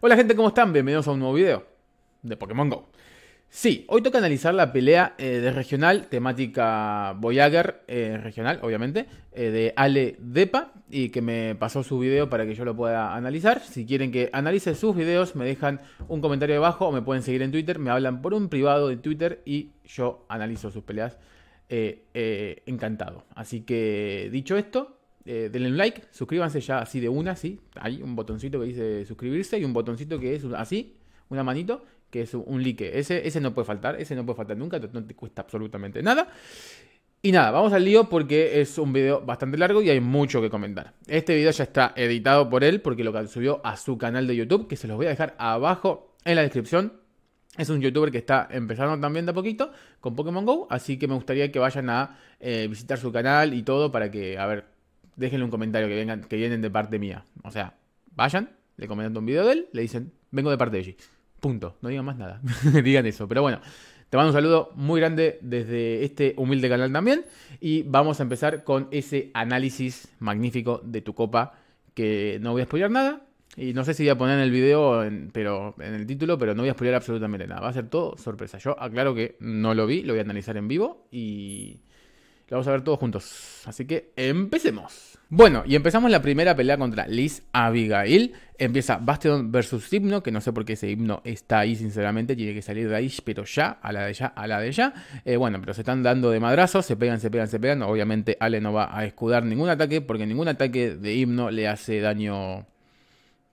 Hola gente, ¿cómo están? Bienvenidos a un nuevo video de Pokémon GO. Sí, hoy toca analizar la pelea eh, de regional, temática Voyager eh, regional, obviamente, eh, de Ale Depa, y que me pasó su video para que yo lo pueda analizar. Si quieren que analice sus videos, me dejan un comentario abajo o me pueden seguir en Twitter, me hablan por un privado de Twitter y yo analizo sus peleas encantado. Así que, dicho esto, eh, denle un like, suscríbanse ya así de una, sí. Hay un botoncito que dice suscribirse y un botoncito que es así, una manito, que es un like. Ese, ese no puede faltar, ese no puede faltar nunca, no te cuesta absolutamente nada. Y nada, vamos al lío porque es un video bastante largo y hay mucho que comentar. Este video ya está editado por él porque lo subió a su canal de YouTube, que se los voy a dejar abajo en la descripción. Es un youtuber que está empezando también de a poquito con Pokémon Go, así que me gustaría que vayan a eh, visitar su canal y todo para que, a ver, déjenle un comentario que, vengan, que vienen de parte mía. O sea, vayan, le comentan un video de él, le dicen, vengo de parte de allí. Punto. No digan más nada. digan eso. Pero bueno, te mando un saludo muy grande desde este humilde canal también. Y vamos a empezar con ese análisis magnífico de tu copa. Que no voy a spoiler nada. Y no sé si voy a poner en el video, en, pero, en el título, pero no voy a spoiler absolutamente nada. Va a ser todo sorpresa. Yo aclaro que no lo vi, lo voy a analizar en vivo y la vamos a ver todos juntos. Así que empecemos. Bueno, y empezamos la primera pelea contra Liz Abigail. Empieza Bastion versus Himno, que no sé por qué ese himno está ahí, sinceramente. Tiene que salir de ahí, pero ya, a la de ya, a la de ya. Eh, bueno, pero se están dando de madrazos, se pegan, se pegan, se pegan. Obviamente Ale no va a escudar ningún ataque, porque ningún ataque de himno le hace daño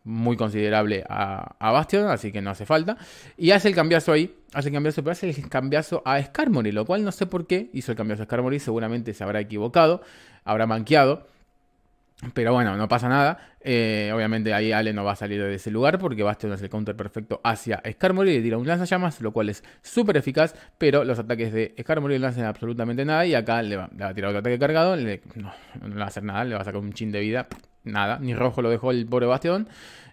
muy considerable a, a Bastion, así que no hace falta. Y hace el cambiazo ahí, hace cambiazo, pero hace el cambiazo a Scarmory, lo cual no sé por qué hizo el cambiazo a Scarmory, seguramente se habrá equivocado, habrá manqueado. Pero bueno, no pasa nada. Eh, obviamente ahí Ale no va a salir de ese lugar porque Bastion es el counter perfecto hacia Skarmory y le tira un lanzallamas, lo cual es súper eficaz, pero los ataques de Skarmory no hacen absolutamente nada y acá le va, a tirar otro ataque cargado, no, le va a hacer nada, le va a sacar un chin de vida, nada, ni rojo lo dejó el pobre Bastion,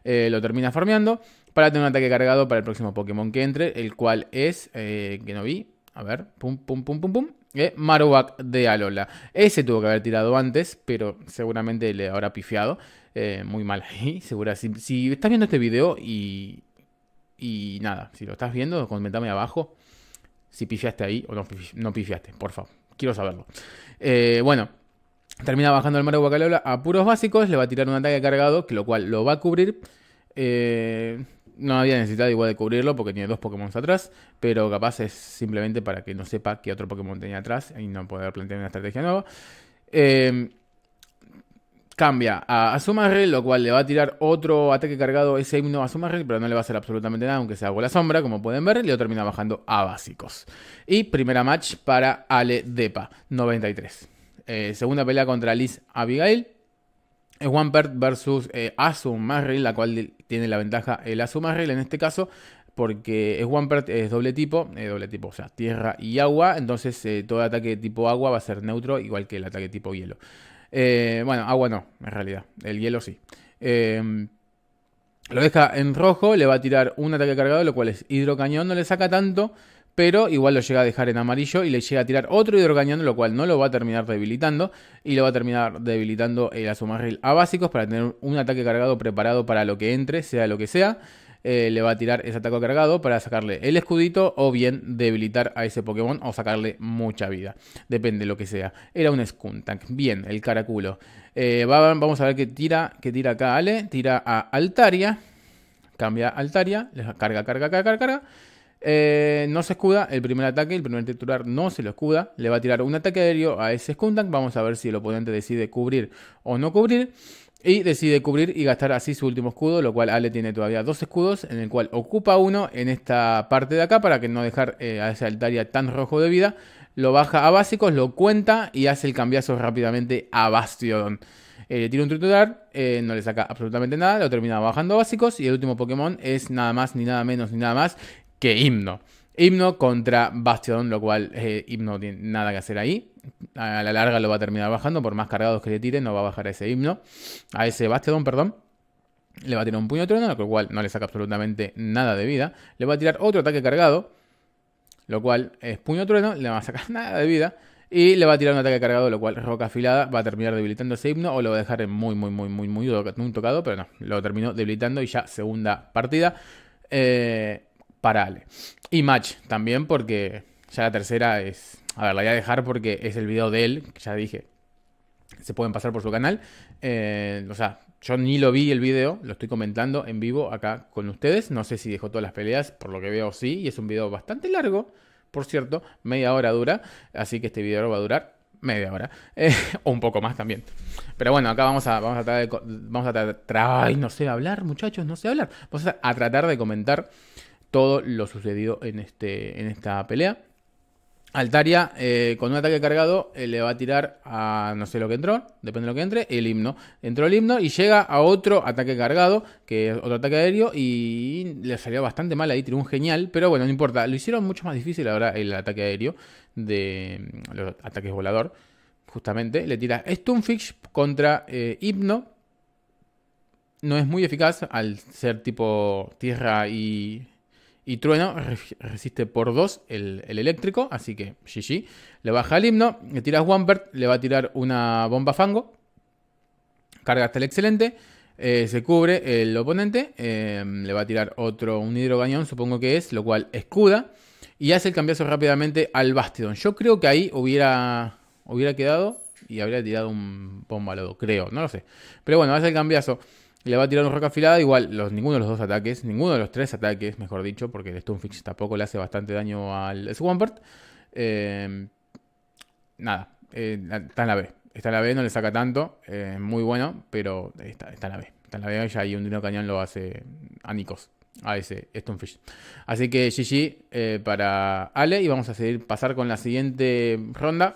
eh, lo termina farmeando para tener un ataque cargado para el próximo Pokémon que entre, el cual es, eh, que no vi, a ver, pum, pum, pum, pum, pum. Eh, Marowak de Alola. Ese tuvo que haber tirado antes, pero seguramente le habrá pifiado. Eh, muy mal ahí, segura. Si, estás viendo este video y. Y nada, si lo estás viendo, comentame abajo si pifiaste ahí o no, pifiaste, por favor. Quiero saberlo. Eh, bueno, termina bajando el Marowak de Alola a puros básicos. Le va a tirar un ataque cargado, que lo cual lo va a cubrir. Eh no había necesidad igual de cubrirlo porque tiene dos Pokémon atrás, pero capaz es simplemente para que no sepa qué otro Pokémon tenía atrás y no poder plantear una estrategia nueva. Em, cambia a Azumarill, lo cual le va a tirar otro ataque cargado ese himno a Azumarill, pero no le va a hacer absolutamente nada, aunque sea la sombra, como pueden ver, y lo termina bajando a básicos. Y primera match para Ale Depa, 93. Eh, segunda pelea contra Liz Abigail, One Bird versus eh, la cual tiene la ventaja el Azumarill en este caso, porque es One es doble tipo, eh, doble tipo, o sea, tierra y agua, entonces eh, todo ataque tipo agua va a ser neutro, igual que el ataque tipo hielo. Eh, bueno, agua no, en realidad, el hielo sí. Em, lo deja en rojo, le va a tirar un ataque cargado, lo cual es hidrocañón, no le saca tanto pero igual lo llega a dejar en amarillo y le llega a tirar otro hidrocañón, lo cual no lo va a terminar debilitando y lo va a terminar debilitando el Azumarril a básicos para tener un ataque cargado preparado para lo que entre, sea lo que sea. Eh, le va a tirar ese ataque cargado para sacarle el escudito o bien debilitar a ese Pokémon o sacarle mucha vida. Depende lo que sea. Era un Skuntank. Bien, el caraculo. Eh, vamos a ver qué tira, qué tira acá Ale. Tira a Altaria. Cambia a Altaria. Carga, carga, carga, carga. carga eh, no se escuda el primer ataque, el primer titular no se lo escuda, le va a tirar un ataque aéreo a ese Skuntank, vamos a ver si el oponente decide cubrir o no cubrir. Y decide cubrir y gastar así su último escudo, lo cual Ale tiene todavía dos escudos, en el cual ocupa uno en esta parte de acá para que no dejar eh, a ese Altaria tan rojo de vida. Lo baja a básicos, lo cuenta y hace el cambiazo rápidamente a Bastiodon. Eh, le tira un titular, no le saca absolutamente nada, lo termina bajando a básicos y el último Pokémon es nada más, ni nada menos, ni nada más que Himno. Himno contra Bastión, lo cual eh, Himno no tiene nada que hacer ahí. A la larga lo va a terminar bajando, por más cargados que le tire, no va a bajar a ese Himno, a ese Bastión, perdón. Le va a tirar un puño trueno, lo cual no le saca absolutamente nada de vida. Le va a tirar otro ataque cargado, lo cual es puño trueno, le va a sacar nada de vida. Y le va a tirar un ataque cargado, lo cual Roca Afilada va a terminar debilitando ese himno o lo va a dejar muy, muy, muy, muy, muy tocado, pero no, lo terminó debilitando y ya segunda partida. Eh, y Match también, porque ya la tercera es. A ver, la voy a dejar porque es el video de él, que ya dije. Se pueden pasar por su canal. Eh, o sea, yo ni lo vi el video, lo estoy comentando en vivo acá con ustedes. No sé si dejó todas las peleas, por lo que veo sí, y es un video bastante largo, por cierto, media hora dura, así que este video va a durar media hora, eh, o un poco más también. Pero bueno, acá vamos a, vamos a tratar de... Vamos a tratar... Ay, no sé hablar, muchachos, no sé hablar. Vamos a tratar de comentar todo lo sucedido en, este, en esta pelea. Altaria, eh, con un ataque cargado, eh, le va a tirar a no sé lo que entró, depende de lo que entre, el himno. Entró el himno y llega a otro ataque cargado, que es otro ataque aéreo, y le salió bastante mal ahí, tiró un genial, pero bueno, no importa. Lo hicieron mucho más difícil ahora el ataque aéreo de los ataques volador, justamente. Le tira Stunfish contra eh, himno. No es muy eficaz al ser tipo tierra y y Trueno resiste por 2 el, eléctrico, así que GG. Le baja el himno, le tiras Wampert, le va a tirar una bomba fango. Carga hasta el excelente. Eh, se cubre el oponente. Em, le va a tirar otro, un hidrogañón, supongo que es, lo cual escuda. Y hace el cambiazo rápidamente al Bastidon. Yo creo que ahí hubiera, hubiera quedado y habría tirado un bomba Lodo, creo, no lo sé. Pero bueno, hace el cambiazo. Y le va a tirar un roca afilada, igual los, ninguno de los dos ataques, ninguno de los tres ataques, mejor dicho, porque el Stunfish tampoco le hace bastante daño al Swampert. Eh, nada, eh, está en la B. Está en la B, no le saca tanto, eh, muy bueno, pero está, está, en la B. Está en la B y un Dino Cañón lo hace a Nikos, a ese Stunfish. Así que GG para Ale y vamos a seguir pasar con la siguiente ronda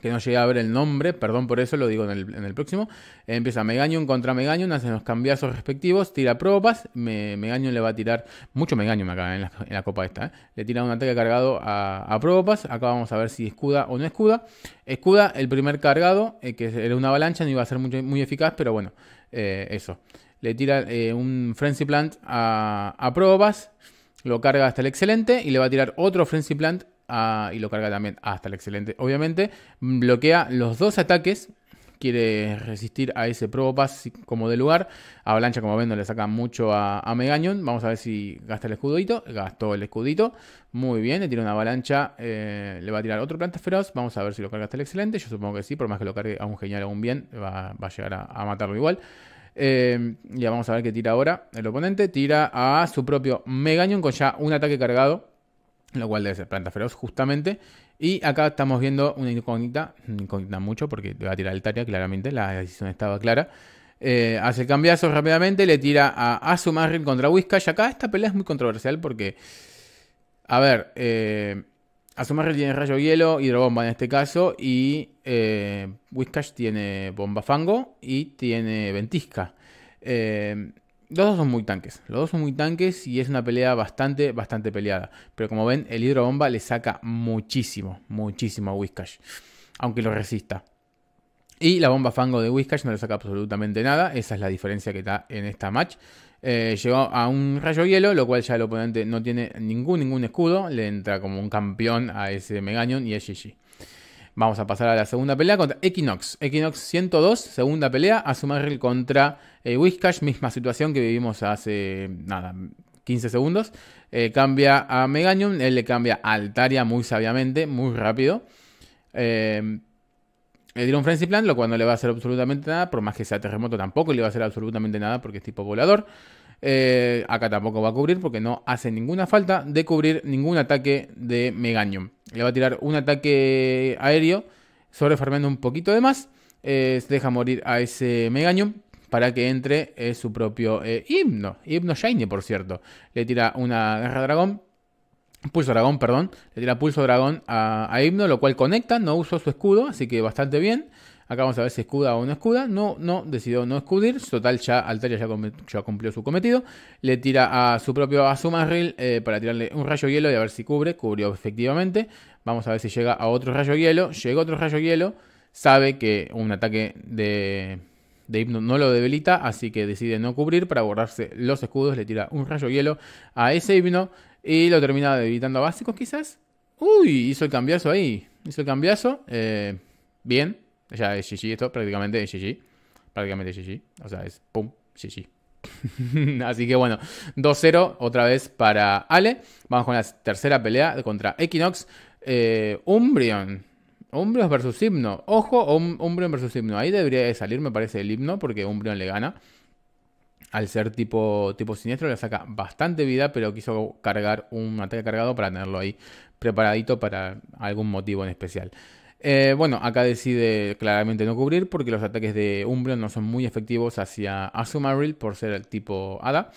que no llegué a ver el nombre, perdón por eso, lo digo en el, próximo. Empieza Megañon contra Megaño. hacen los cambiazos respectivos, tira probas, me, Megaño le va a tirar, mucho Megaño acá en la, en la copa esta, ¿eh? le tira un ataque cargado a, a acá vamos a ver si escuda o no escuda. Escuda, el primer cargado, eh, que era una avalancha, no iba a ser muy, eficaz, pero bueno, eh, eso. Le tira un Frenzy Plant a, a lo carga hasta el excelente y le va a tirar otro Frenzy Plant y lo carga también hasta el excelente. Obviamente mm, bloquea los dos ataques. Quiere resistir a ese Probopass como de lugar. Avalancha, como ven, le saca mucho a, a Megañón. Vamos a ver si gasta el escudito. Gastó el escudito. Muy bien, le tira una avalancha. Eh, le va a tirar otro planta feroz. Vamos a ver si lo carga hasta el excelente. Yo supongo que sí, por más que lo cargue a un genial aún bien, va, a llegar a, matarlo igual. Eh, ya vamos a ver qué tira ahora el oponente. Tira a su propio Megañón con ya un ataque cargado lo cual debe ser planta feroz justamente. Y acá estamos viendo una incógnita, incógnita mucho porque te va a tirar el Taria claramente, la decisión estaba clara. Eh, hace el cambiazo rápidamente, le tira a Azumarrin contra Whiskash. Acá esta pelea es muy controversial porque, a ver, eh, tiene rayo hielo, hidrobomba en este caso, y eh, Whiskash tiene bomba fango y tiene ventisca. Eh, los dos son muy tanques, los dos son muy tanques y es una pelea bastante, bastante peleada. Pero como ven, el hidrobomba le saca muchísimo, muchísimo a Whiskash, aunque lo resista. Y la bomba fango de Whiskash no le saca absolutamente nada, esa es la diferencia que está en esta match. Eh, llegó a un rayo hielo, lo cual ya el oponente no tiene ningún, ningún escudo, le entra como un campeón a ese Megañón y es GG. Vamos a pasar a la segunda pelea contra Equinox. Equinox 102, segunda pelea. a sumarril contra eh, Wishcash, misma situación que vivimos hace nada, 15 segundos. Eh, cambia a Meganium, él le cambia a Altaria muy sabiamente, muy rápido. el eh, le dieron Frenzy Plan, lo cual no le va a hacer absolutamente nada, por más que sea terremoto tampoco le va a hacer absolutamente nada porque es tipo volador. acá tampoco va a cubrir porque no hace ninguna falta de cubrir ningún ataque de Meganium le va a tirar un ataque aéreo sobre un poquito de más. Eh, deja morir a ese Megaño para que entre eh, su propio eh, himno. Himno Shiny, por cierto. Le tira una garra dragón. Pulso dragón, perdón. Le tira pulso dragón a, a, himno, lo cual conecta. No usó su escudo, así que bastante bien. Acá vamos a ver si escuda o no escuda. No, no, decidió no escudir. Total, ya Altaria ya, cumplió su cometido. Le tira a su propio Azumarril eh, para tirarle un rayo hielo y a ver si cubre. Cubrió efectivamente. Vamos a ver si llega a otro rayo hielo. Llega otro rayo hielo. Sabe que un ataque de, de no lo debilita, así que decide no cubrir para borrarse los escudos. Le tira un rayo hielo a ese Hipno y lo termina debilitando a básicos, quizás. Uy, hizo el cambiazo ahí. Hizo el cambiazo. Eh, bien, ya es GG esto prácticamente es GG Prácticamente es GG, O sea, es pum, GG Así que bueno, 2-0 otra vez para Ale. Vamos con la tercera pelea contra Equinox. Eh, Umbreon. Umbreon versus Himno. Ojo, um, Umbreon versus Himno. Ahí debería de salir, me parece, el himno, porque Umbreon le gana. Al ser tipo, tipo siniestro, le saca bastante vida, pero quiso cargar un ataque cargado para tenerlo ahí preparadito para algún motivo en especial. Eh, bueno, acá decide claramente no cubrir porque los ataques de Umbrion no son muy efectivos hacia Azumarill por ser el tipo Hada.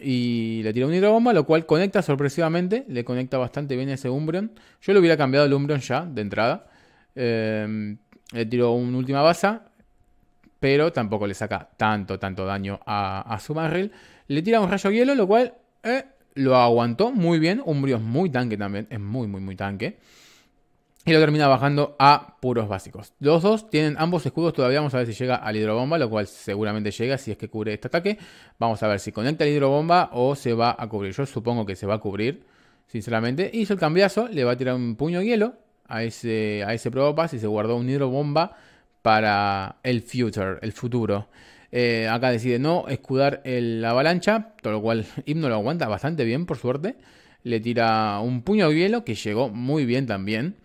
Y le tira un hidrobomba, lo cual conecta sorpresivamente, le conecta bastante bien ese Umbrion. Yo le hubiera cambiado el Umbrion ya, de entrada. Em, le tiro un última baza, pero tampoco le saca tanto, tanto daño a, a Le tira un rayo hielo, lo cual eh, lo aguantó muy bien. Umbrion es muy tanque también, es muy, muy, muy tanque. Y lo termina bajando a puros básicos. Los dos tienen ambos escudos. Todavía vamos a ver si llega al hidrobomba, lo cual seguramente llega si es que cubre este ataque. Vamos a ver si conecta el hidrobomba o se va a cubrir. Yo supongo que se va a cubrir, sinceramente. Hizo el cambiazo, le va a tirar un puño hielo a ese, a ese y se guardó un hidrobomba para el future, el futuro. Eh, acá decide no escudar la avalancha, todo lo cual Himno lo aguanta bastante bien, por suerte. Le tira un puño hielo que llegó muy bien también.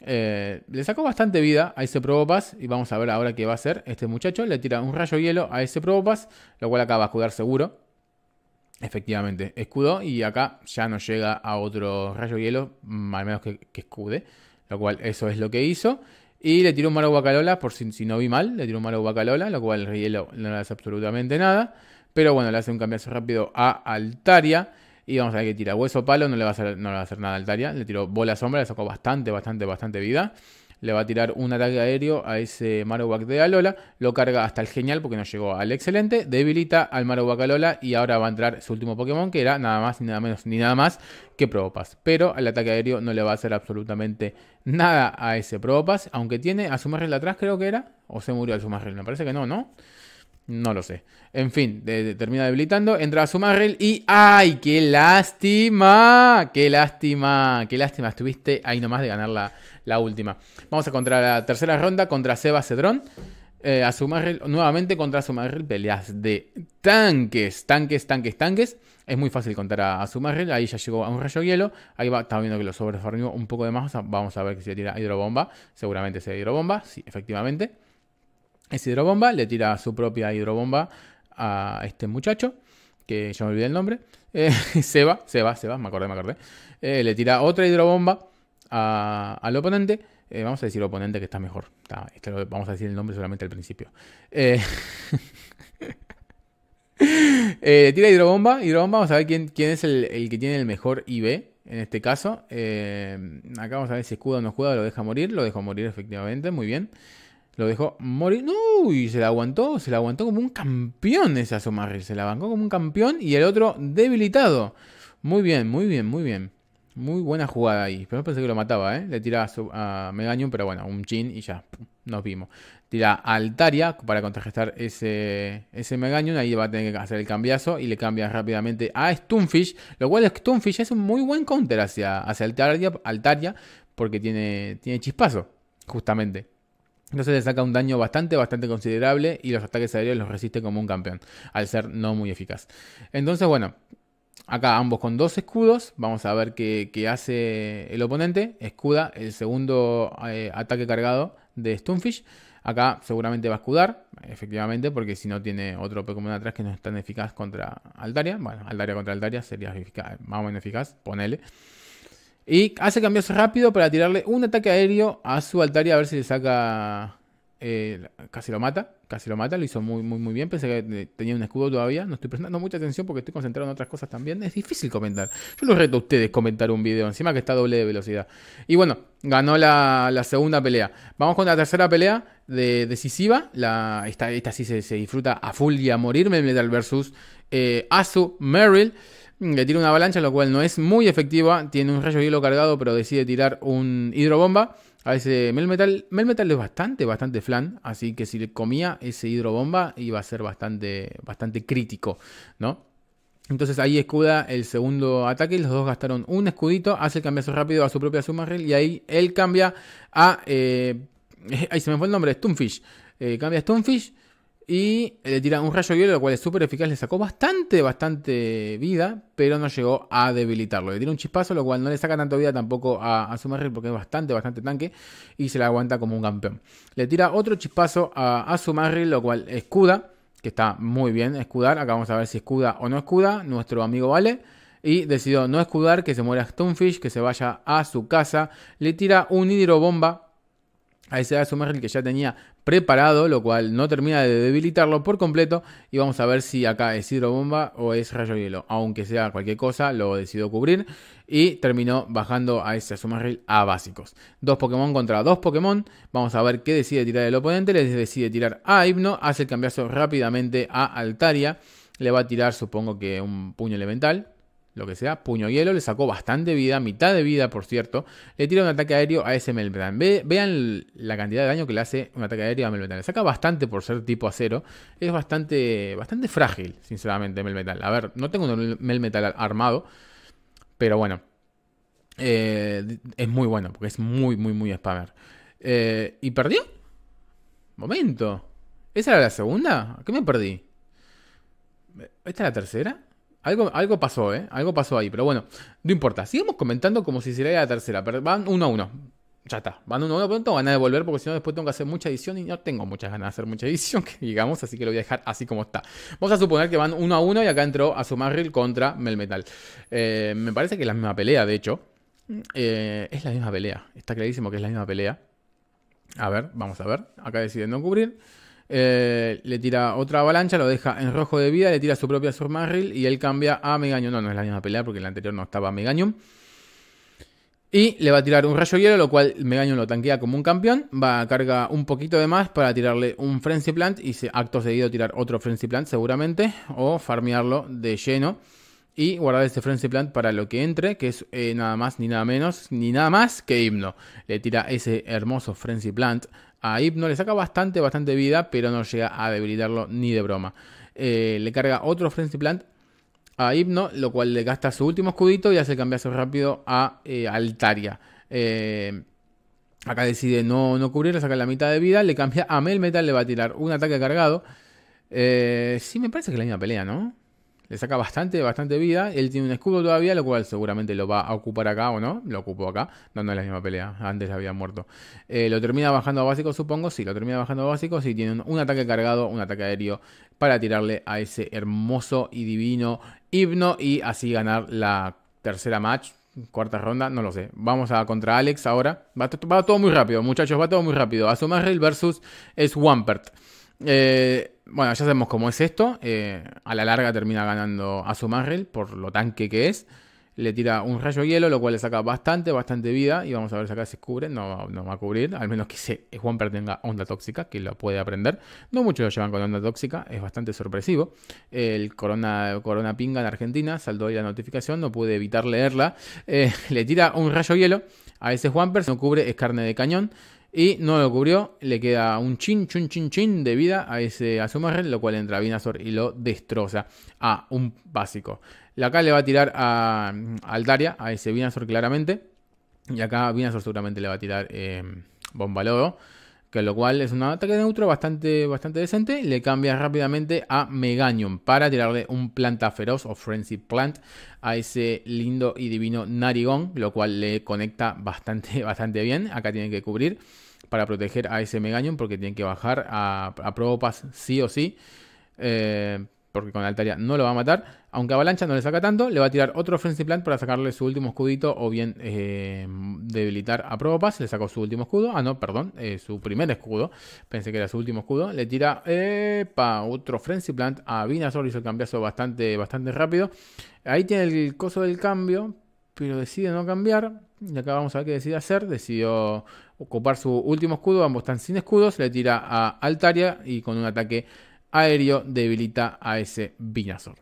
Eh, le sacó bastante vida a ese Probopass y vamos a ver ahora qué va a hacer este muchacho. Le tira un rayo hielo a ese Probopass, lo cual va a escudar seguro. Efectivamente, escudó y acá ya no llega a otro rayo hielo, mm, al menos que, escude. Lo cual eso es lo que hizo. Y le tiró un Maro Bacalola, por si, no vi mal, le tiró un Maro Bacalola, lo cual el hielo no le hace absolutamente nada. Pero bueno, le hace un cambio rápido a Altaria. Y vamos a ver que tira hueso palo, no le va a hacer, a hacer nada al Le tiró bola sombra, le sacó bastante, bastante, bastante vida. Le va a tirar un ataque aéreo a ese Marowak de Alola. Lo carga hasta el genial porque no llegó al excelente. Debilita al Marowak Alola y ahora va a entrar su último Pokémon que era nada más ni nada menos ni nada más que Probopass. Pero el ataque aéreo no le va a hacer absolutamente nada a ese Probopass. Aunque tiene a su atrás creo que era. O se murió al su me parece que no, ¿no? No lo sé. En fin, de, termina debilitando, entra a y ¡ay, qué lástima! ¡Qué lástima! ¡Qué lástima! Estuviste ahí nomás de ganar la, última. Vamos a contra la tercera ronda contra Seba Cedrón. Eh, a nuevamente contra su peleas de tanques, tanques, tanques, tanques. Es muy fácil contar a, Ahí ya llegó a un rayo hielo. Ahí va, está viendo que lo sobrefarmió un poco de más. vamos a ver si se tira hidrobomba. Seguramente sea hidrobomba. Sí, efectivamente. Es hidrobomba, le tira su propia hidrobomba a este muchacho, que ya me olvidé el nombre, se va se va me acordé, me acordé, eh, le tira otra hidrobomba al oponente, eh, vamos a decir oponente que está mejor, este lo, vamos a decir el nombre solamente al principio. Eh, le tira hidrobomba, hidrobomba, vamos a ver quién, quién es el, que tiene el mejor IB, en este caso. acá vamos a ver si escuda o no escuda, lo deja morir, lo deja morir efectivamente, muy bien. Lo dejó morir. ¡Uy! se la aguantó. Se la aguantó como un campeón ese Somarri. Se la bancó como un campeón y el otro debilitado. Muy bien, muy bien, muy bien. Muy buena jugada ahí. Pero pensé que lo mataba, ¿eh? Le tira a, a pero bueno, un chin y ya. Nos vimos. Tira a Altaria para contrarrestar ese, ese Megaño. Ahí va a tener que hacer el cambiazo y le cambia rápidamente a Stunfish. Lo cual Stunfish es un muy buen counter hacia, hacia Altaria, Altaria porque tiene, tiene chispazo, justamente. Entonces le saca un daño bastante, bastante considerable y los ataques aéreos los resiste como un campeón, al ser no muy eficaz. Entonces, bueno, acá ambos con dos escudos, vamos a ver qué, hace el oponente. Escuda el segundo eh, ataque cargado de Stunfish. Acá seguramente va a escudar, efectivamente, porque si no tiene otro Pokémon atrás que no es tan eficaz contra Altaria. Bueno, Altaria contra Altaria sería más o menos eficaz, ponele. Y hace cambios rápido para tirarle un ataque aéreo a su Altaria a ver si le saca. Eh, casi lo mata, casi lo mata, lo hizo muy, muy, muy bien. Pensé que eh, tenía un escudo todavía. No estoy prestando mucha atención porque estoy concentrado en otras cosas también. Es difícil comentar. Yo los reto a ustedes comentar un video, encima que está doble de velocidad. Y bueno, ganó la, segunda pelea. Vamos con la tercera pelea de, decisiva. La, esta, sí se, disfruta a full y a morir. Metal versus eh, Asu Merrill. Le tira una avalancha, lo cual no es muy efectiva. Tiene un rayo hielo cargado, pero decide tirar un hidrobomba a ese Melmetal. Melmetal es bastante, bastante flan, así que si le comía ese hidrobomba iba a ser bastante, bastante crítico, ¿no? Entonces ahí escuda el segundo ataque los dos gastaron un escudito, hace el cambiazo rápido a su propia submarril. y ahí él cambia a... Eh, ahí se me fue el nombre, Stunfish. Eh, cambia a Stunfish y le tira un rayo hielo, lo cual es súper eficaz, le sacó bastante, bastante vida, pero no llegó a debilitarlo. Le tira un chispazo, lo cual no le saca tanto vida tampoco a, a porque es bastante, bastante tanque, y se la aguanta como un campeón. Le tira otro chispazo a, a lo cual escuda, que está muy bien escudar. Acá vamos a ver si escuda o no escuda, nuestro amigo Vale. Y decidió no escudar, que se muera Stonefish, que se vaya a su casa. Le tira un hidrobomba a ese Azumarill que ya tenía preparado, lo cual no termina de debilitarlo por completo. Y vamos a ver si acá es hidrobomba o es rayo hielo. Aunque sea cualquier cosa, lo decidió cubrir. Y terminó bajando a ese Azumarill a básicos. Dos Pokémon contra dos Pokémon. Vamos a ver qué decide tirar el oponente. Le decide tirar a Hypno, Hace el cambiazo rápidamente a Altaria. Le va a tirar, supongo que un puño elemental lo que sea, puño hielo, le sacó bastante vida, mitad de vida por cierto, le tira un ataque aéreo a ese Melmetal vean la cantidad de daño que le hace un ataque aéreo a Melmetal Le saca bastante por ser tipo acero, es bastante, bastante frágil, sinceramente, Melmetal. A ver, no tengo un Melmetal armado, pero bueno, eh, es muy bueno, porque es muy, muy, muy spammer. Eh, ¿Y perdió? Momento. ¿Esa era la segunda? ¿A ¿Qué me perdí? ¿Esta es la tercera? Algo, pasó, ¿eh? Algo pasó ahí, pero bueno, no importa. Sigamos comentando como si sería la tercera, pero van uno a uno. Ya está, van uno a uno, pronto, van a porque si no después tengo que hacer mucha edición y no tengo muchas ganas de hacer mucha edición, que digamos, así que lo voy a dejar así como está. Vamos a suponer que van uno a uno y acá entró Azumarril contra Melmetal. Eh, me parece que es la misma pelea, de hecho. Eh, es la misma pelea, está clarísimo que es la misma pelea. A ver, vamos a ver, acá deciden no cubrir. Eh, le tira otra avalancha, lo deja en rojo de vida, le tira su propia Surmarril y él cambia a Megaño. No, no es la misma pelea porque el la anterior no estaba Megaño. Y le va a tirar un rayo hielo, lo cual Megaño lo tanquea como un campeón. Va a carga un poquito de más para tirarle un Frenzy Plant y se, acto seguido tirar otro Frenzy Plant seguramente. O farmearlo de lleno. Y guardar ese Frenzy Plant para lo que entre, que es eh, nada más ni nada menos, ni nada más que himno. Le tira ese hermoso Frenzy Plant a Hipno le saca bastante, bastante vida, pero no llega a debilitarlo ni de broma. Eh, le carga otro Frenzy Plant a Hipno, lo cual le gasta su último escudito y hace cambiarse rápido a eh, Altaria. Eh, acá decide no, no cubrir, le saca la mitad de vida, le cambia a Melmetal, le va a tirar un ataque cargado. sí, me parece que es la misma pelea, ¿no? Le saca bastante, bastante vida. Él tiene un escudo todavía, lo cual seguramente lo va a ocupar acá o no. Lo ocupó acá. No, no es la misma pelea. Antes había muerto. Eh, lo termina bajando a básico, supongo. Sí, lo termina bajando a básicos. Y tiene un, ataque cargado, un ataque aéreo para tirarle a ese hermoso y divino himno y así ganar la tercera match cuarta ronda, no lo sé. Vamos a contra Alex ahora. Va, va, todo muy rápido, muchachos, va todo muy rápido. Azumarill versus Swampert. Eh, bueno, ya sabemos cómo es esto. Eh, a la larga termina ganando a su Marrel por lo tanque que es. Le tira un rayo hielo, lo cual le saca bastante, bastante vida. Y vamos a ver si acá se cubre. No, no va a cubrir. Al menos que se, eh, Juanper tenga onda tóxica, que lo puede aprender. No muchos lo llevan con onda tóxica, es bastante sorpresivo. El Corona, corona Pinga en Argentina saldó ahí la notificación, no pude evitar leerla. Eh, le tira un rayo hielo a ese Juanper. No cubre, es carne de cañón. Y no lo cubrió, le queda un chin, chin, chin, chin de vida a ese a lo cual entra Vinazor y lo destroza a un básico. La acá le va a tirar a mm, Aldaria, a ese Vinazor claramente. Y acá Vinazor seguramente le va a tirar eh, lodo que lo cual es un ataque neutro bastante, bastante decente. Le cambia rápidamente a Meganium para tirarle un planta feroz o Frenzy Plant a ese lindo y divino Narigón, lo cual le conecta bastante, bastante bien. Acá tienen que cubrir para proteger a ese Meganium porque tienen que bajar a, a sí o sí, eh, porque con Altaria no lo va a matar. Aunque Avalancha no le saca tanto, le va a tirar otro Frenzy Plant para sacarle su último escudito o bien eh, debilitar a Probopass. Le sacó su último escudo. Ah, no, perdón, eh, su primer escudo. Pensé que era su último escudo. Le tira epa, otro Frenzy Plant a Vinazor. Hizo el cambiazo bastante, bastante rápido. Ahí tiene el coso del cambio, pero decide no cambiar. Y acá vamos a ver qué decide hacer. Decidió ocupar su último escudo. Ambos están sin escudos. Le tira a Altaria y con un ataque aéreo debilita a ese Vinazor.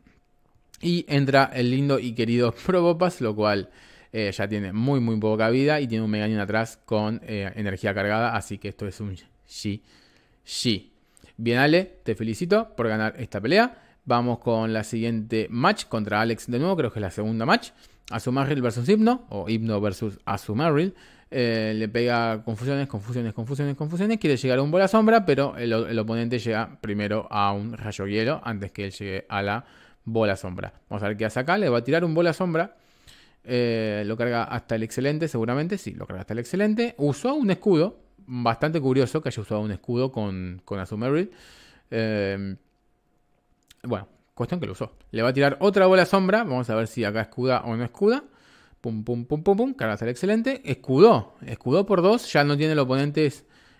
Y entra el lindo y querido Probopass, lo cual eh, ya tiene muy, muy poca vida y tiene un Meganion atrás con eh, energía cargada, así que esto es un sí. Bien, Ale, te felicito por ganar esta pelea. Vamos con la siguiente match contra Alex de nuevo, creo que es la segunda match. Azumaril versus Hypno, o himno versus Azumaril. Eh, le pega confusiones, confusiones, confusiones, confusiones. Quiere llegar a un bola sombra, pero el, el oponente llega primero a un rayo hielo antes que él llegue a la bola sombra. Vamos a ver qué hace acá. Le va a tirar un bola sombra. Eh, lo carga hasta el excelente, seguramente. Sí, lo carga hasta el excelente. Usó un escudo. Bastante curioso que haya usado un escudo con, con eh, bueno, cuestión que lo usó. Le va a tirar otra bola sombra. Vamos a ver si acá escuda o no escuda. Pum, pum, pum, pum, pum. Carga hasta el excelente. Escudó. Escudó por dos. Ya no tiene el oponente.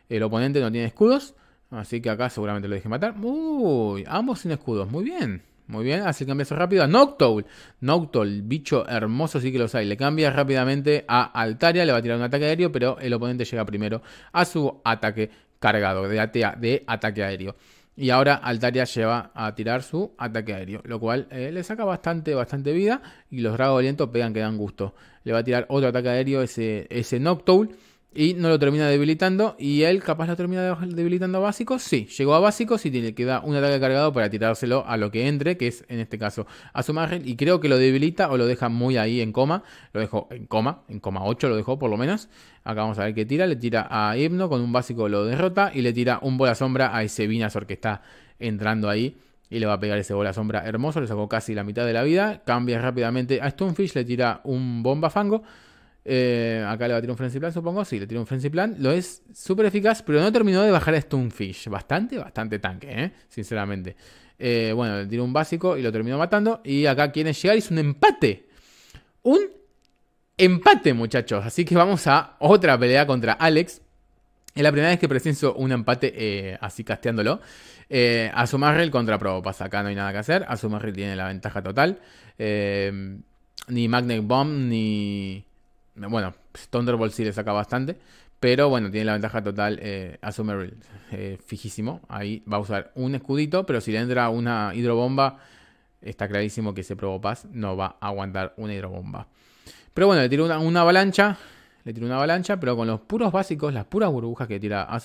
El oponente no tiene escudos. Así que acá seguramente lo deje matar. Uy, ambos sin escudos. Muy bien. Muy bien, así cambia eso rápido a Noctowl. Noctowl, bicho hermoso, sí que los hay. Le cambia rápidamente a Altaria, le va a tirar un ataque aéreo, pero el oponente llega primero a su ataque cargado de, de ataque aéreo. Y ahora Altaria lleva a tirar su ataque aéreo, lo cual eh, le saca bastante, bastante vida. Y los dragos lentos pegan que dan gusto. Le va a tirar otro ataque aéreo ese, ese Noctowl y no lo termina debilitando. Y él capaz lo termina debilitando a básicos. Sí, llegó a básicos y tiene que dar un ataque cargado para tirárselo a lo que entre, que es en este caso a su margen. Y creo que lo debilita o lo deja muy ahí en coma. Lo dejó en coma, en coma 8 lo dejó por lo menos. Acá vamos a ver qué tira. Le tira a Himno con un básico lo derrota y le tira un bola sombra a ese Vinazor que está entrando ahí. Y le va a pegar ese bola sombra hermoso. Le sacó casi la mitad de la vida. Cambia rápidamente a Stonefish. Le tira un bomba fango. Eh, acá le va a tirar un frenzy plan, supongo. Sí, le tiró un frenzy plan. Lo es súper eficaz, pero no terminó de bajar a Stonefish. Bastante, bastante tanque, ¿eh? sinceramente. Eh, bueno, le tiró un básico y lo terminó matando. Y acá quiere llegar. Y Es un empate. Un empate, muchachos. Así que vamos a otra pelea contra Alex. Es la primera vez que presencio un empate eh, así casteándolo. Eh, Azumarrel contra pasa Acá no hay nada que hacer. Azumarrel tiene la ventaja total. ni Magnet Bomb ni bueno, Thunderbolt sí le saca bastante. Pero bueno, tiene la ventaja total eh, a eh, fijísimo. Ahí va a usar un escudito. Pero si le entra una hidrobomba, está clarísimo que ese paz no va a aguantar una hidrobomba. Pero bueno, le tiró una, avalancha. Le tiró una avalancha. Pero con los puros básicos, las puras burbujas que tira a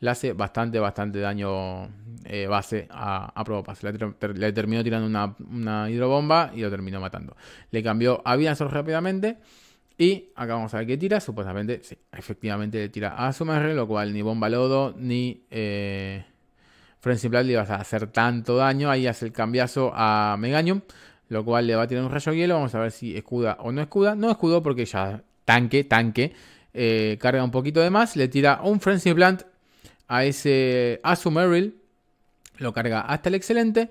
le hace bastante, bastante daño eh, base a, a Le, terminó tirando una, hidrobomba y lo terminó matando. Le cambió a rápidamente. Y acá vamos a ver qué tira. Supuestamente, sí, efectivamente le tira a Sumerre, lo cual ni Bomba Lodo ni eh, Frenzy Plant le vas a hacer tanto daño. Ahí hace el cambiazo a Megaño. lo cual le va a tirar un rayo hielo. Vamos a ver si escuda o no escuda. No escudo porque ya tanque, tanque. Eh, carga un poquito de más, le tira un Frenzy Plant a ese Asu lo carga hasta el excelente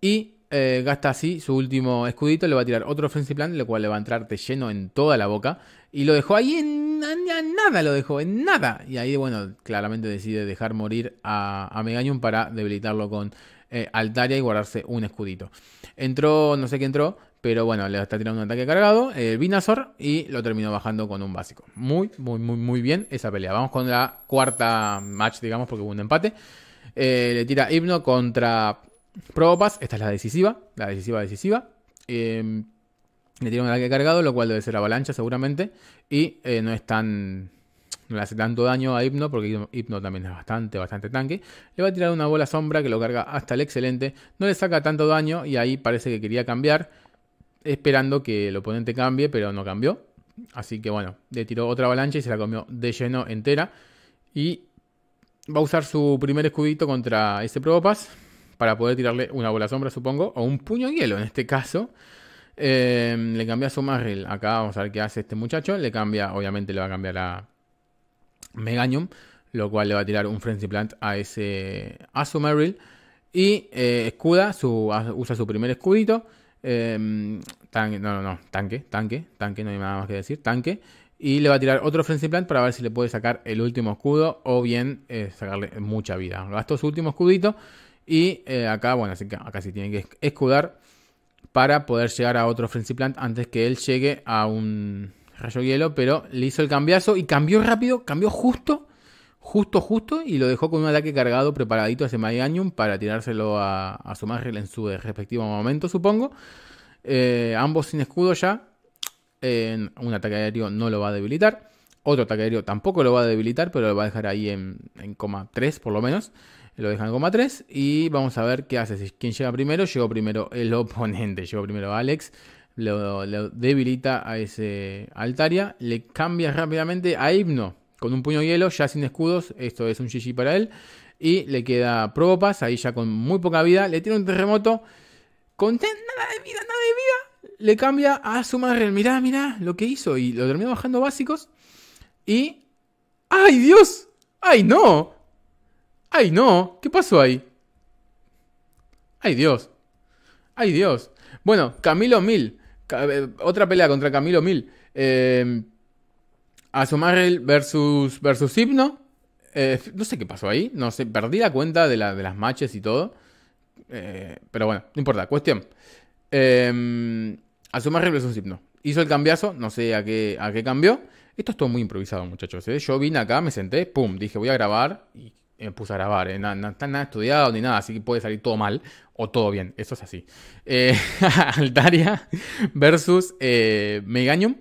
y eh, gasta así su último escudito, le va a tirar otro Frenzy Plan, lo cual le va a entrar de lleno en toda la boca. Y lo dejó ahí en, nada, lo dejó en nada. Y ahí, bueno, claramente decide dejar morir a, a para debilitarlo con eh, Altaria y guardarse un escudito. Entró, no sé qué entró, pero bueno, le está tirando un ataque cargado, el eh, Binazor, y lo terminó bajando con un básico. Muy, muy, muy, muy bien esa pelea. Vamos con la cuarta match, digamos, porque hubo un empate. le tira Hipno contra Probopass, esta es la decisiva, la decisiva decisiva. Em, le tiene un ataque cargado, lo cual debe ser avalancha seguramente. Y eh, no es No le hace tanto daño a Hypno, porque Hipno también es bastante, bastante tanque. Le va a tirar una bola sombra que lo carga hasta el excelente. No le saca tanto daño y ahí parece que quería cambiar. Esperando que el oponente cambie, pero no cambió. Así que bueno, le tiró otra avalancha y se la comió de lleno entera. Y va a usar su primer escudito contra ese Probopass para poder tirarle una bola sombra, supongo, o un puño hielo en este caso. Eh, le cambia su Marril. Acá vamos a ver qué hace este muchacho. Le cambia, obviamente le va a cambiar a Meganium, lo cual le va a tirar un Frenzy Plant a ese a eh, su Marril. Y escuda, usa su primer escudito. Em, tanque, no, no, no, tanque, tanque, tanque, no hay nada más que decir, tanque. Y le va a tirar otro Frenzy Plant para ver si le puede sacar el último escudo o bien eh, sacarle mucha vida. Gastó su último escudito. Y eh, acá, bueno, acá sí tienen que escudar para poder llegar a otro Frenzy Plant antes que él llegue a un rayo hielo. Pero le hizo el cambiazo y cambió rápido, cambió justo, justo, justo. Y lo dejó con un ataque cargado preparadito a ese para tirárselo a, su Marrel en su respectivo momento, supongo. Eh, ambos sin escudo ya. un ataque aéreo no lo va a debilitar. Otro ataque aéreo tampoco lo va a debilitar, pero lo va a dejar ahí en, en coma 3 por lo menos lo dejan en 3 y vamos a ver qué hace. Si quien llega primero, llegó primero el oponente, llegó primero Alex, lo, debilita a ese Altaria, le cambia rápidamente a Himno. con un puño hielo, ya sin escudos, esto es un GG para él, y le queda Propas ahí ya con muy poca vida, le tiene un terremoto, con nada de vida, nada de vida, le cambia a su madre, mirá, mirá lo que hizo, y lo terminó bajando básicos, y... ¡Ay, Dios! ¡Ay, no! ¡Ay, no! ¿Qué pasó ahí? ¡Ay, Dios! ¡Ay, Dios! Bueno, Camilo Mil. Eh, otra pelea contra Camilo Mil. Eh, em, el versus, versus Hipno. Eh, no sé qué pasó ahí. No sé, perdí la cuenta de, de las matches y todo. Eh, pero bueno, no importa. Cuestión. Eh, em, el versus Hipno. Hizo el cambiazo, no sé a qué, a qué cambió. Esto estuvo muy improvisado, muchachos. Yo vine acá, me senté, pum, dije voy a grabar y me puse a grabar, eh, no, está nada estudiado ni nada, así que puede salir todo mal o todo bien, eso es así. Eh, Altaria versus eh, Meganium,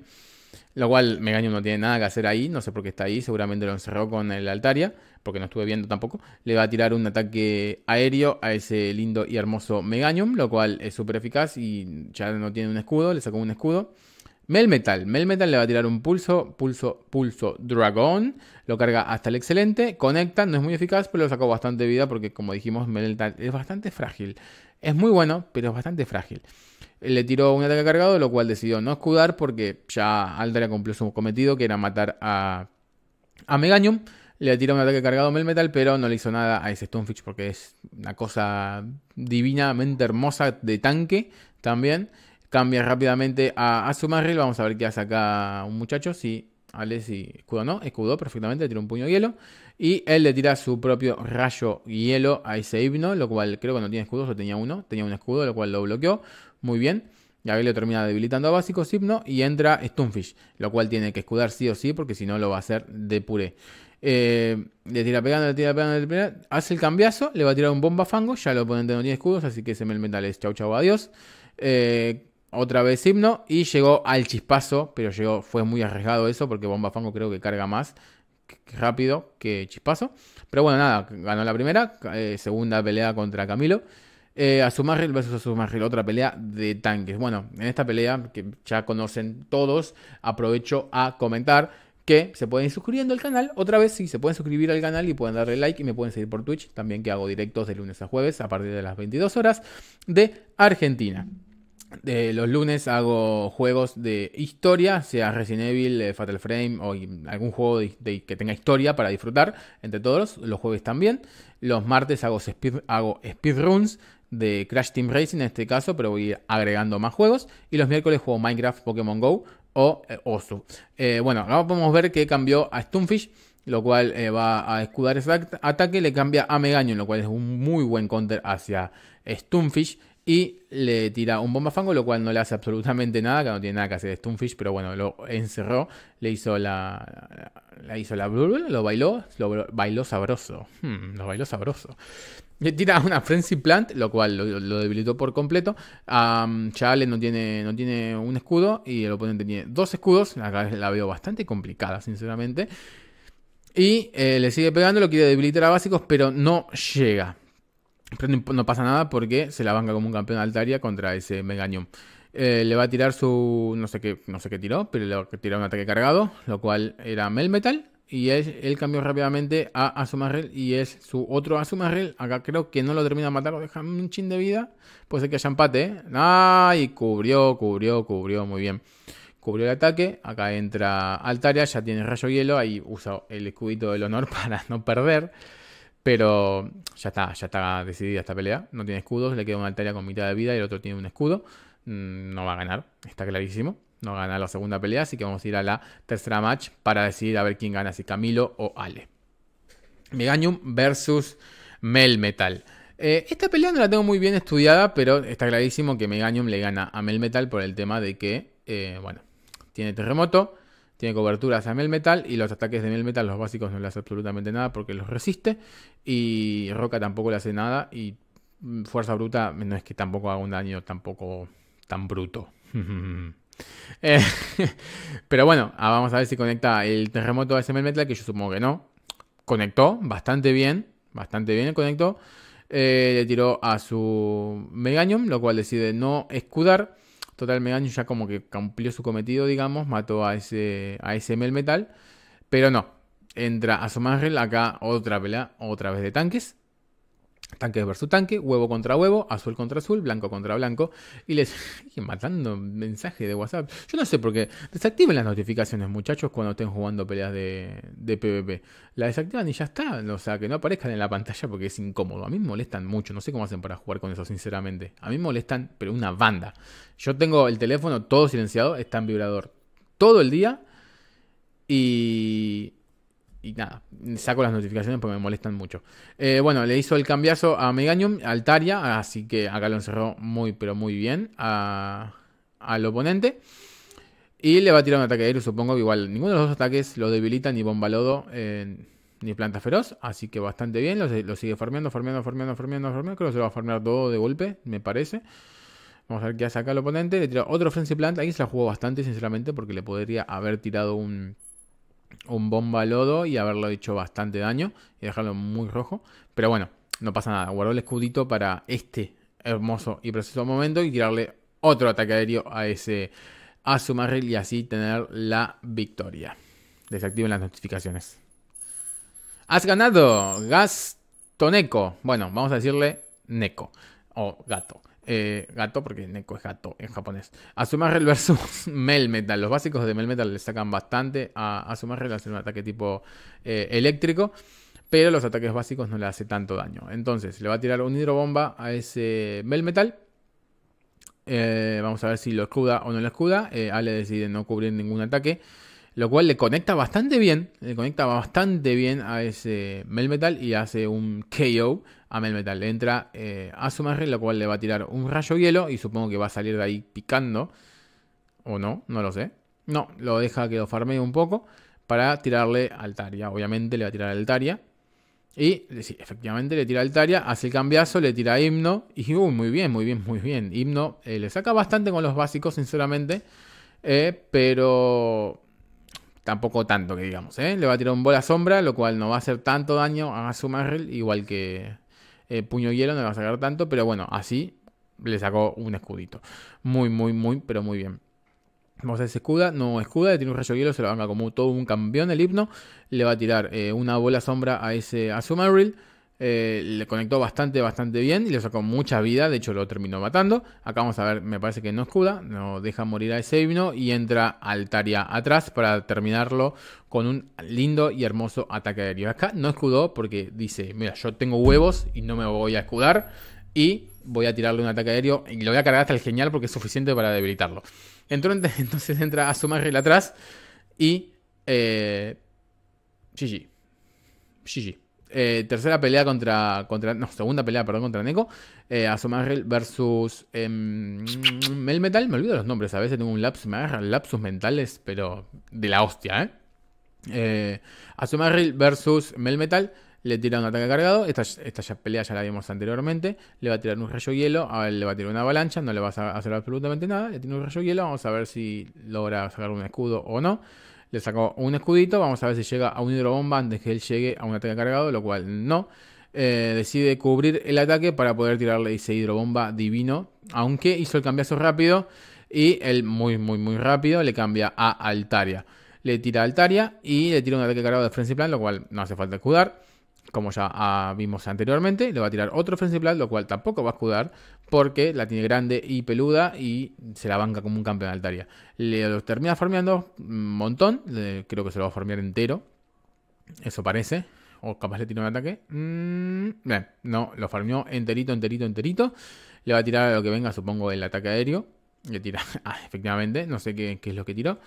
lo cual Meganium no tiene nada que hacer ahí, no sé por qué está ahí, seguramente lo encerró con el Altaria, porque no estuve viendo tampoco. Le va a tirar un ataque aéreo a ese lindo y hermoso Meganium, lo cual es súper eficaz y ya no tiene un escudo, le sacó un escudo. Melmetal. Melmetal le va a tirar un pulso, pulso, pulso dragón. Lo carga hasta el excelente. Conecta, no es muy eficaz, pero lo sacó bastante vida porque, como dijimos, Melmetal es bastante frágil. Es muy bueno, pero es bastante frágil. Le tiró un ataque cargado, lo cual decidió no escudar porque ya Aldera cumplió su cometido, que era matar a, a Le tiró un ataque cargado a Melmetal, pero no le hizo nada a ese Stonefish porque es una cosa divinamente hermosa de tanque también. Cambia rápidamente a, su Vamos a ver qué hace acá un muchacho. Si y escudo no, escudo perfectamente, tira un puño hielo. Y él le tira su propio rayo hielo a ese himno, lo cual creo que no tiene escudo, solo tenía uno, tenía un escudo, lo cual lo bloqueó. Muy bien. y ver lo termina debilitando a básicos himno y entra Stunfish, lo cual tiene que escudar sí o sí, porque si no lo va a hacer de puré. Eh, le tira pegando, le tira pegando, Hace el cambiazo, le va a tirar un bomba fango. Ya lo oponente no tiene escudos, así que se me el metal es chau chau, adiós. Eh, otra vez himno y llegó al chispazo, pero llegó, fue muy arriesgado eso porque Bomba Fango creo que carga más rápido que chispazo. Pero bueno, nada, ganó la primera, eh, segunda pelea contra Camilo. Eh, vs versus Azumarril, otra pelea de tanques. Bueno, en esta pelea que ya conocen todos, aprovecho a comentar que se pueden ir suscribiendo al canal. Otra vez, sí, se pueden suscribir al canal y pueden darle like y me pueden seguir por Twitch, también que hago directos de lunes a jueves a partir de las 22 horas de Argentina los lunes hago juegos de historia, sea Resident Evil, eh, Fatal Frame o algún juego que tenga historia para disfrutar entre todos. Los jueves también. Los martes hago, speed, hago speedruns de Crash Team Racing en este caso, pero voy ir agregando más juegos. Y los miércoles juego Minecraft, Pokémon Go o eh, Osu. Eh, bueno, ahora podemos ver que cambió a Stunfish lo cual eh, va a escudar ese ataque, le cambia a Megaño, lo cual es un muy buen counter hacia Stunfish. Y le tira un fango, lo cual no le hace absolutamente nada, que no tiene nada que hacer de Stunfish, pero bueno, lo encerró, le hizo la. La hizo la. Lo bailó, lo bailó sabroso. Hmm, lo bailó sabroso. Le tira una Frenzy Plant, lo cual lo, debilitó por completo. Chale no tiene, no tiene un escudo y el oponente tiene dos escudos. La, la veo bastante complicada, sinceramente. Y eh, le sigue pegando, lo quiere debilitar a básicos, pero no llega. Pero no pasa nada porque se la banca como un campeón de Altaria contra ese Megañón. Eh, le va a tirar su. no sé qué. No sé qué tiró, pero le va a tirar un ataque cargado, lo cual era Melmetal. Y él, él, cambió rápidamente a Asumarrel y es su otro Asumarrel. Acá creo que no lo termina de matar, lo deja un chin de vida. Puede que haya empate, ¡Ah! ¿eh? Y cubrió, cubrió, cubrió, muy bien. Cubrió el ataque, acá entra Altaria, ya tiene rayo hielo, ahí usa el escudito del honor para no perder. Pero ya está, ya está decidida esta pelea. No tiene escudos, le queda una altaria con mitad de vida y el otro tiene un escudo. Mm, no va a ganar, está clarísimo. No va a la segunda pelea, así que vamos a ir a la tercera match para decidir a ver quién gana, si Camilo o Ale. Meganium versus Melmetal. Eh, esta pelea no la tengo muy bien estudiada, pero está clarísimo que Meganium le gana a Melmetal por el tema de que, eh, bueno, tiene terremoto, tiene cobertura a Melmetal y los ataques de metal los básicos, no le hace absolutamente nada porque los resiste. Y Roca tampoco le hace nada. Y mm, Fuerza Bruta no es que tampoco haga un daño tampoco tan bruto. Eh, pero bueno, ah, vamos a ver si conecta el terremoto a ese metal que yo supongo que no. Conectó bastante bien, bastante bien conectó. Eh, le tiró a su Meganium, lo cual decide no escudar. Total Megaño ya como que cumplió su cometido, digamos, mató a ese, a ese Metal. Pero no, entra a Somangel acá otra pelea, otra vez de tanques. Tanque versus tanque, huevo contra huevo, azul contra azul, blanco contra blanco. Y les siguen matando mensajes de WhatsApp. Yo no sé por qué. Desactiven las notificaciones, muchachos, cuando estén jugando peleas de, de PvP. La desactivan y ya está. O sea, que no aparezcan en la pantalla porque es incómodo. A mí me molestan mucho. No sé cómo hacen para jugar con eso, sinceramente. A mí me molestan, pero una banda. Yo tengo el teléfono todo silenciado, está en vibrador todo el día. Y y nada, saco las notificaciones porque me molestan mucho. Eh, bueno, le hizo el cambiazo a Meganium, a Altaria, así que acá lo encerró muy, pero muy bien al oponente. Y le va a tirar un ataque aéreo, supongo que igual ninguno de los dos ataques lo debilita ni Bomba Lodo, eh, ni Planta Feroz, así que bastante bien, lo, sigue farmeando, farmeando, farmeando, farmeando, farmeando, creo que se lo va a farmear todo de golpe, me parece. Vamos a ver qué hace acá el oponente, le tira otro Frenzy Plant, Ahí se la jugó bastante sinceramente porque le podría haber tirado un un bomba lodo y haberlo hecho bastante daño y dejarlo muy rojo. Pero bueno, no pasa nada. Guardó el escudito para este hermoso y preciso momento y tirarle otro ataque aéreo a ese a su marril y así tener la victoria. Desactiven las notificaciones. Has ganado Gastoneco. Bueno, vamos a decirle Neco o gato. Eh, gato, porque Neko es gato en japonés. Azumarill versus Melmetal. Los básicos de Melmetal le sacan bastante a Azumarrel. hace un ataque tipo eh, eléctrico. Pero los ataques básicos no le hace tanto daño. Entonces, le va a tirar un hidrobomba a ese Melmetal. Eh, vamos a ver si lo escuda o no lo escuda. Ale decide no cubrir ningún ataque lo cual le conecta bastante bien, le conecta bastante bien a ese Melmetal y hace un KO a Melmetal. Le entra eh, a su margen lo cual le va a tirar un rayo hielo y supongo que va a salir de ahí picando. O no, no lo sé. No, lo deja que lo farmee un poco para tirarle Altaria. Obviamente le va a tirar Altaria. Y sí, efectivamente le tira Altaria, hace el cambiazo, le tira Himno. Y muy bien, muy bien, muy bien. Himno eh, le saca bastante con los básicos, sinceramente. Eh, pero tampoco tanto que digamos, ¿eh? Le va a tirar un bola sombra, lo cual no va a hacer tanto daño a Azumarill. igual que eh, Puño Hielo no le va a sacar tanto, pero bueno, así le sacó un escudito. Muy, muy, muy, pero muy bien. Vamos a ese escuda, no escuda, tiene un rayo hielo, se lo venga como todo un campeón el himno. Le va a tirar eh, una bola sombra a ese a eh, le conectó bastante, bastante bien y le sacó mucha vida. De hecho, lo terminó matando. Acá vamos a ver, me parece que no escuda, no deja morir a ese himno y entra Altaria atrás para terminarlo con un lindo y hermoso ataque aéreo. Acá no escudó porque dice: Mira, yo tengo huevos y no me voy a escudar. Y voy a tirarle un ataque aéreo y lo voy a cargar hasta el genial porque es suficiente para debilitarlo. entonces entra a su atrás y. Eh, GG. GG. Eh, tercera pelea contra, contra. No, segunda pelea, perdón, contra Neko. Eh, versus Melmetal. Em, me olvido los nombres, a veces tengo un lapsus, me agarran lapsus mentales, pero de la hostia, ¿eh? eh versus Melmetal. Le tira un ataque cargado. Esta, esta ya pelea ya la vimos anteriormente. Le va a tirar un rayo hielo. A él le va a tirar una avalancha. No le vas a hacer absolutamente nada. Le tiene un rayo hielo. Vamos a ver si logra sacar un escudo o no. Le sacó un escudito. Vamos a ver si llega a un hidrobomba antes que él llegue a un ataque cargado, lo cual no. Eh, decide cubrir el ataque para poder tirarle ese hidrobomba divino. Aunque hizo el cambiazo rápido. Y él muy, muy, muy rápido le cambia a Altaria. Le tira a Altaria y le tira un ataque cargado de Frenzy Plan, lo cual no hace falta escudar como ya ah, vimos anteriormente, le va a tirar otro Frenzy lo cual tampoco va a escudar, porque la tiene grande y peluda y se la banca como un campeón de Altaria. Le termina farmeando un montón, creo que se lo va a farmear entero, eso parece. O capaz le tiró un ataque. Mm, no, lo farmeó enterito, enterito, enterito. Le va a tirar a lo que venga, supongo, el ataque aéreo. Le tira, ah, efectivamente, no sé qué, qué es lo que tiró.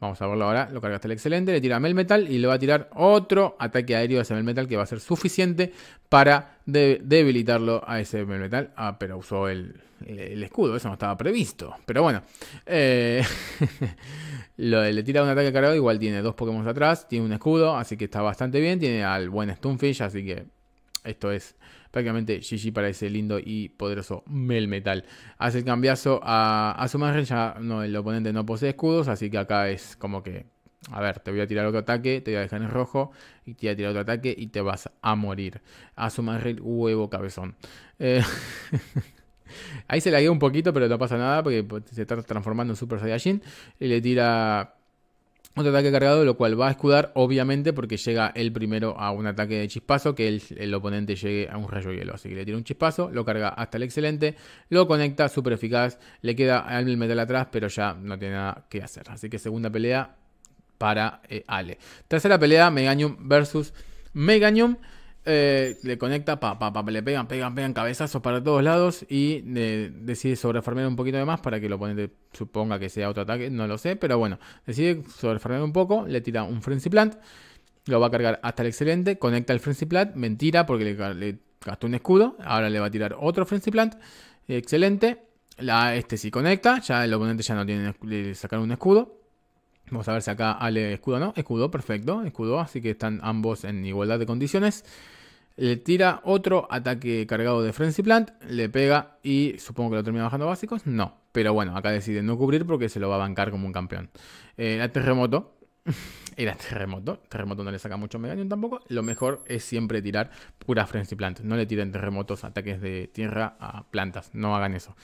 Vamos a verlo ahora. Lo cargaste el excelente, le tira a Melmetal y le va a tirar otro ataque aéreo a ese Melmetal que va a ser suficiente para debilitarlo a ese Melmetal. Ah, pero usó el, escudo, eso no estaba previsto. Pero bueno, eh, le tira un ataque cargado, igual tiene dos Pokémon atrás, tiene un escudo, así que está bastante bien. Tiene al buen Stunfish, así que esto es prácticamente GG para ese lindo y poderoso Melmetal. Hace el cambiazo a, a su ya no, el oponente no posee escudos, así que acá es como que a ver, te voy a tirar otro ataque, te voy a dejar en rojo, y te voy a tirar otro ataque y te vas a morir. A su huevo cabezón. Eh, ahí se la un poquito, pero no pasa nada porque se está transformando en Super Saiyajin. Y le tira otro ataque cargado, lo cual va a escudar, obviamente, porque llega el primero a un ataque de chispazo, que el, oponente llegue a un rayo hielo. Así que le tira un chispazo, lo carga hasta el excelente, lo conecta, súper eficaz, le queda al metal atrás, pero ya no tiene nada que hacer. Así que segunda pelea para eh, Ale. Tercera pelea, Meganium versus Meganium. Eh, le conecta, pa, pa, le pegan, pegan, pegan cabezazos para todos lados y eh, decide sobrefarmear un poquito de más para que el oponente suponga que sea otro ataque, no lo sé, pero bueno, decide sobrefarmear un poco, le tira un Frenzy Plant, lo va a cargar hasta el excelente, conecta el Frenzy Plant, mentira porque le, le gastó un escudo, ahora le va a tirar otro Frenzy Plant, excelente, la, este sí conecta, ya el oponente ya no tiene que sacar un escudo, Vamos a ver si acá Ale escudo no. Escudo, perfecto. Escudo, así que están ambos en igualdad de condiciones. Le eh, tira otro ataque cargado de Frenzy Plant, le pega y supongo que lo termina bajando básicos. No, pero bueno, acá decide no cubrir porque se lo va a bancar como un campeón. Eh, era terremoto. Era terremoto. Terremoto no le saca mucho megaño tampoco. Lo mejor es siempre tirar pura Frenzy Plant. No le tiren terremotos, ataques de tierra a plantas. No hagan eso.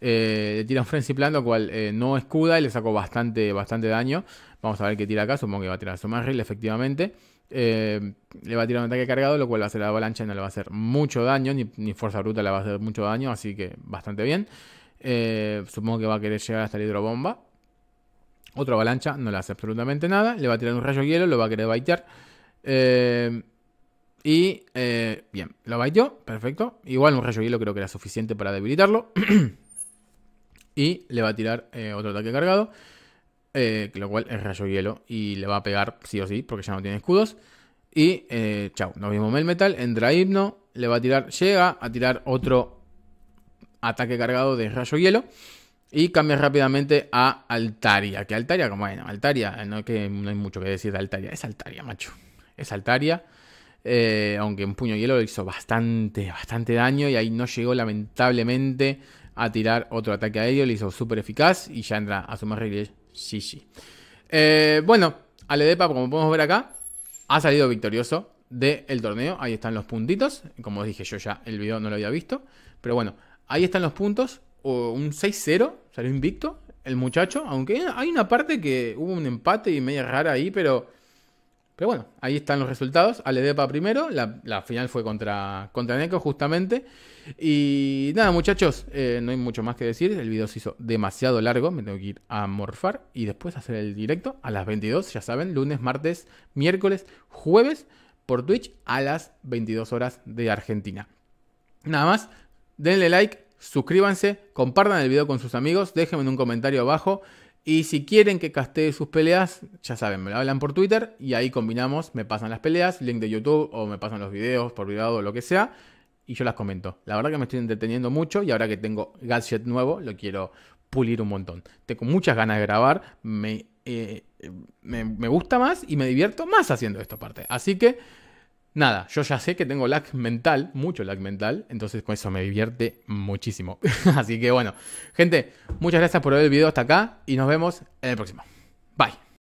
Eh, le tiran Frenzy Plant, lo cual no escuda y le sacó bastante, bastante daño. Vamos a ver qué tira acá. Supongo que va a tirar a rail efectivamente. Eh, le va a tirar un ataque cargado, lo cual va a hacer la avalancha y no le va a hacer mucho daño, ni, fuerza bruta le va a hacer mucho daño, así que bastante bien. Eh, supongo que va a querer llegar hasta la hidrobomba. Otra avalancha no le hace absolutamente nada, le va a tirar un rayo hielo, lo va a querer baitear. Eh, y bien, lo baiteó, perfecto. Igual un rayo hielo creo que era suficiente para debilitarlo. y le va a tirar otro ataque cargado. Eh, lo cual es rayo hielo y le va a pegar sí o sí, porque ya no tiene escudos. Y eh, chao, nos vimos Melmetal, entra Hipno, le va a tirar, llega a tirar otro ataque cargado de rayo hielo. Y cambia rápidamente a Altaria. Que Altaria, como bueno, Altaria, eh, no, que, no hay mucho que decir de Altaria. Es Altaria, macho. Es Altaria. Eh, aunque un puño hielo le hizo bastante, bastante daño. Y ahí no llegó, lamentablemente, a tirar otro ataque a aéreo. Le hizo súper eficaz. Y ya entra a su más Sí, sí. Eh, bueno, Aledepa, como podemos ver acá, ha salido victorioso del torneo. Ahí están los puntitos. Como dije, yo ya el video no lo había visto. Pero bueno, ahí están los puntos. O un 6-0, salió invicto el muchacho. Aunque hay una parte que hubo un empate y media rara ahí, pero pero bueno, ahí están los resultados. Aledepa primero, la, final fue contra, contra Neko justamente. Y nada, muchachos, eh, no hay mucho más que decir. El video se hizo demasiado largo, me tengo que ir a morfar y después hacer el directo a las 22, ya saben, lunes, martes, miércoles, jueves por Twitch a las 22 horas de Argentina. Nada más, denle like, suscríbanse, compartan el video con sus amigos, déjenme un comentario abajo. Y si quieren que castee sus peleas, ya saben, me lo hablan por Twitter y ahí combinamos, me pasan las peleas, link de YouTube o me pasan los videos por privado o lo que sea y yo las comento. La verdad que me estoy entreteniendo mucho y ahora que tengo gadget nuevo lo quiero pulir un montón. Tengo muchas ganas de grabar, me, eh, me, gusta más y me divierto más haciendo esto parte Así que nada, yo ya sé que tengo lag mental, mucho lag mental, entonces con eso me divierte muchísimo. Así que bueno, gente, muchas gracias por ver el video hasta acá y nos vemos en el próximo. Bye.